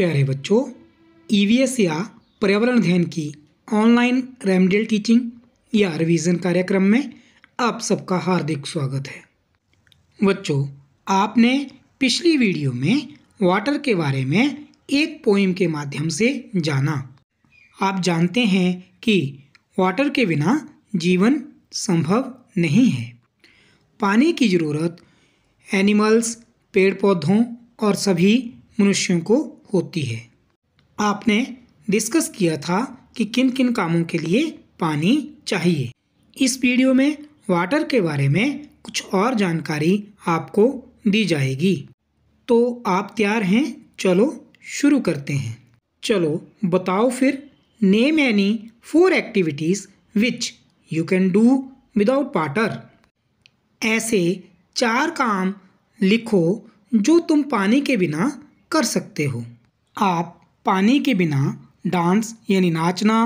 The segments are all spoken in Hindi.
प्यारे बच्चों ईवीएस e या पर्यावरण अध्ययन की ऑनलाइन रेमडियल टीचिंग या रिवीजन कार्यक्रम में आप सबका हार्दिक स्वागत है बच्चों आपने पिछली वीडियो में वाटर के बारे में एक पोइम के माध्यम से जाना आप जानते हैं कि वाटर के बिना जीवन संभव नहीं है पानी की ज़रूरत एनिमल्स पेड़ पौधों और सभी मनुष्यों को होती है आपने डिस्कस किया था कि किन किन कामों के लिए पानी चाहिए इस वीडियो में वाटर के बारे में कुछ और जानकारी आपको दी जाएगी तो आप तैयार हैं चलो शुरू करते हैं चलो बताओ फिर name any four activities which you can do without water ऐसे चार काम लिखो जो तुम पानी के बिना कर सकते हो आप पानी के बिना डांस यानी नाचना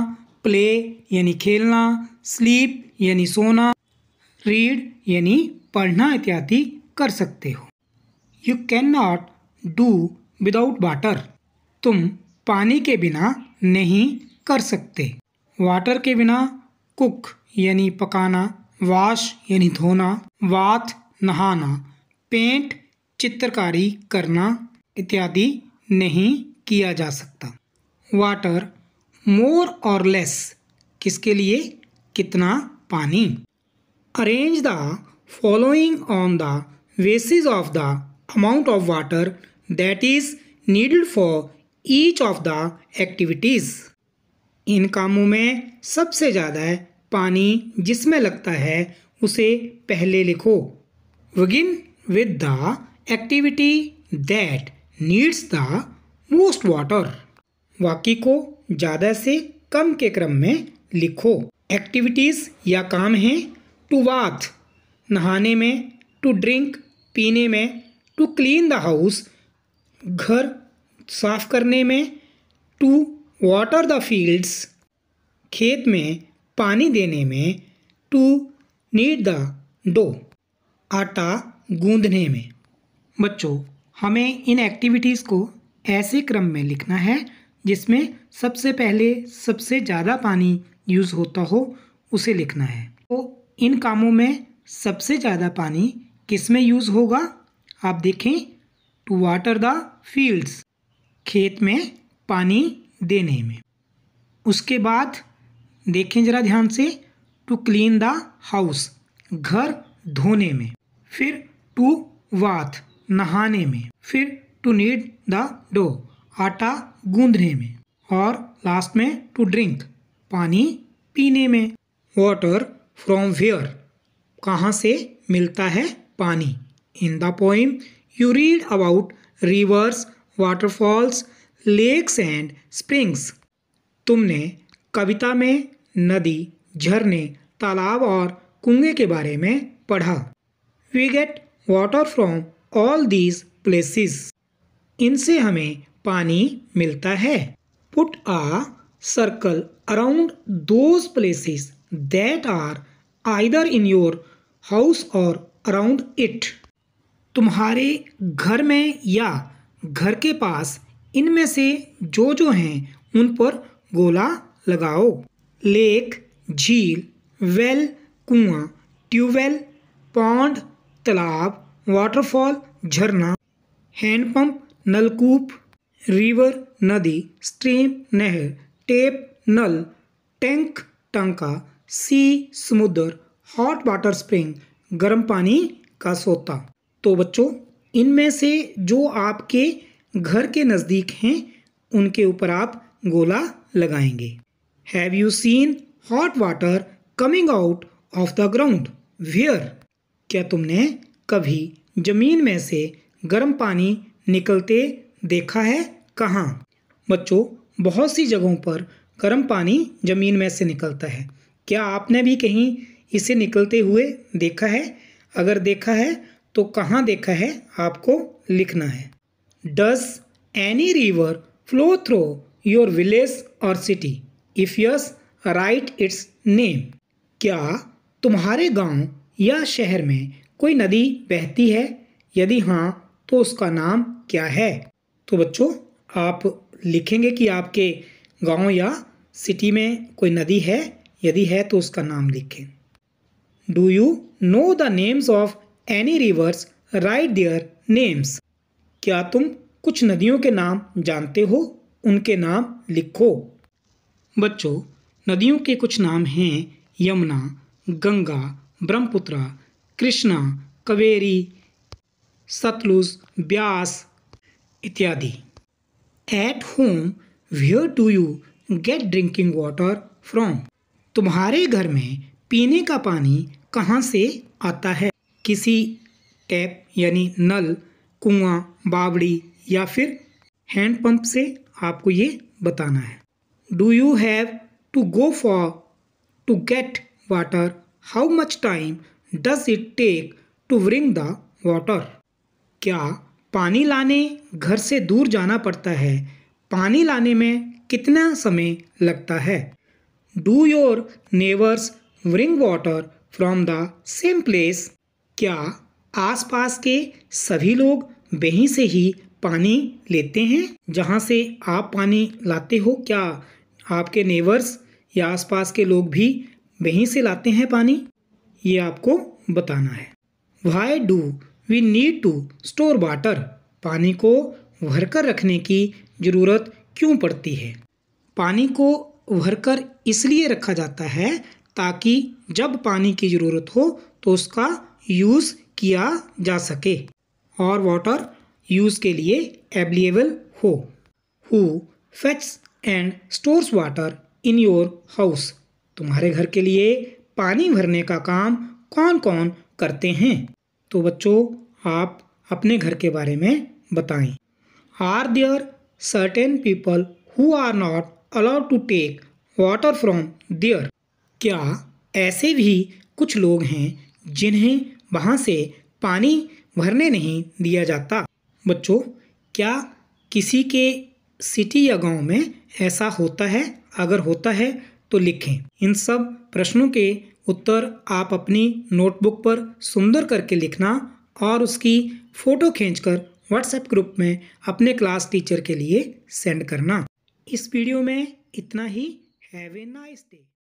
प्ले यानी खेलना स्लीप यानी सोना रीड यानी पढ़ना इत्यादि कर सकते हो you can not do without water तुम पानी के बिना नहीं कर सकते वाटर के बिना कुक यानी पकाना वाश यानी धोना वाथ नहाना पेंट चित्रकारी करना इत्यादि नहीं किया जा सकता वाटर मोर और लेस किसके लिए कितना पानी arrange the following on the basis of the amount of water that is needed for each of the activities इन कामों में सबसे ज़्यादा पानी जिसमें लगता है उसे पहले लिखो विगिन with the activity that needs the most water वाक्य को ज़्यादा से कम के क्रम में लिखो एक्टिविटीज़ या काम हैं टू वाथ नहाने में टू ड्रिंक पीने में टू क्लीन द हाउस घर साफ करने में टू वाटर द फील्ड्स खेत में पानी देने में टू नीड द डो आटा गूंदने में बच्चों हमें इन एक्टिविटीज़ को ऐसे क्रम में लिखना है जिसमें सबसे पहले सबसे ज़्यादा पानी यूज़ होता हो उसे लिखना है तो इन कामों में सबसे ज़्यादा पानी किस में यूज़ होगा आप देखें टू वाटर द फील्ड्स खेत में पानी देने में उसके बाद देखें ज़रा ध्यान से टू क्लीन द हाउस घर धोने में फिर टू वाथ नहाने में फिर टू नीड द डो आटा गूंदने में और लास्ट में टू ड्रिंक पानी पीने में वाटर फ्रॉम वेयर कहाँ से मिलता है पानी in the poem you read about rivers waterfalls lakes and springs तुमने कविता में नदी झरने तालाब और कुएं के बारे में पढ़ा we get water from all these places इनसे हमें पानी मिलता है put a circle around those places that are either in your house or around it तुम्हारे घर में या घर के पास इनमें से जो जो हैं उन पर गोला लगाओ लेक झील वेल कुआं ट्यूबवेल पौंड तालाब वाटरफॉल झरना हैंडपंप नलकूप रिवर नदी स्ट्रीम नहर टेप नल टैंक टंका सी समुद्र हॉट वाटर स्प्रिंग गर्म पानी का सोता तो बच्चों इनमें से जो आपके घर के नज़दीक हैं उनके ऊपर आप गोला लगाएंगे have you seen hot water coming out of the ground where क्या तुमने कभी ज़मीन में से गर्म पानी निकलते देखा है कहाँ बच्चों बहुत सी जगहों पर गर्म पानी ज़मीन में से निकलता है क्या आपने भी कहीं इसे निकलते हुए देखा है अगर देखा है तो कहाँ देखा है आपको लिखना है does any river flow through your village or city if yes write its name क्या तुम्हारे गांव या शहर में कोई नदी बहती है यदि हाँ तो उसका नाम क्या है तो बच्चों आप लिखेंगे कि आपके गांव या सिटी में कोई नदी है यदि है तो उसका नाम लिखें do you know the names of any rivers write their names क्या तुम कुछ नदियों के नाम जानते हो उनके नाम लिखो बच्चों नदियों के कुछ नाम हैं यमुना गंगा ब्रह्मपुत्रा कृष्णा कवेरी सतलुज ब्यास इत्यादि at home where do you get drinking water from तुम्हारे घर में पीने का पानी कहाँ से आता है किसी टैप यानी नल कुआ बावड़ी या फिर हैंडपम्प से आपको ये बताना है do you have to go far to get water how much time does it take to bring the water क्या पानी लाने घर से दूर जाना पड़ता है पानी लाने में कितना समय लगता है do your neighbours bring water from the same place क्या आसपास के सभी लोग वहीं से ही पानी लेते हैं जहाँ से आप पानी लाते हो क्या आपके नेवर्स या आसपास के लोग भी वहीं से लाते हैं पानी ये आपको बताना है why do we need to store water पानी को भर कर रखने की ज़रूरत क्यों पड़ती है पानी को भर कर इसलिए रखा जाता है ताकि जब पानी की ज़रूरत हो तो उसका यूज़ किया जा सके और वाटर यूज़ के लिए एवलेबल हो who fetches and stores water in your house तुम्हारे घर के लिए पानी भरने का काम कौन कौन करते हैं तो बच्चों आप अपने घर के बारे में बताएं are there certain people who are not allowed to take water from there क्या ऐसे भी कुछ लोग हैं जिन्हें वहाँ से पानी भरने नहीं दिया जाता बच्चों क्या किसी के सिटी या गांव में ऐसा होता है अगर होता है तो लिखें इन सब प्रश्नों के उत्तर आप अपनी नोटबुक पर सुंदर करके लिखना और उसकी फ़ोटो खींचकर व्हाट्सएप ग्रुप में अपने क्लास टीचर के लिए सेंड करना इस वीडियो में इतना ही हैव ए नाइस डे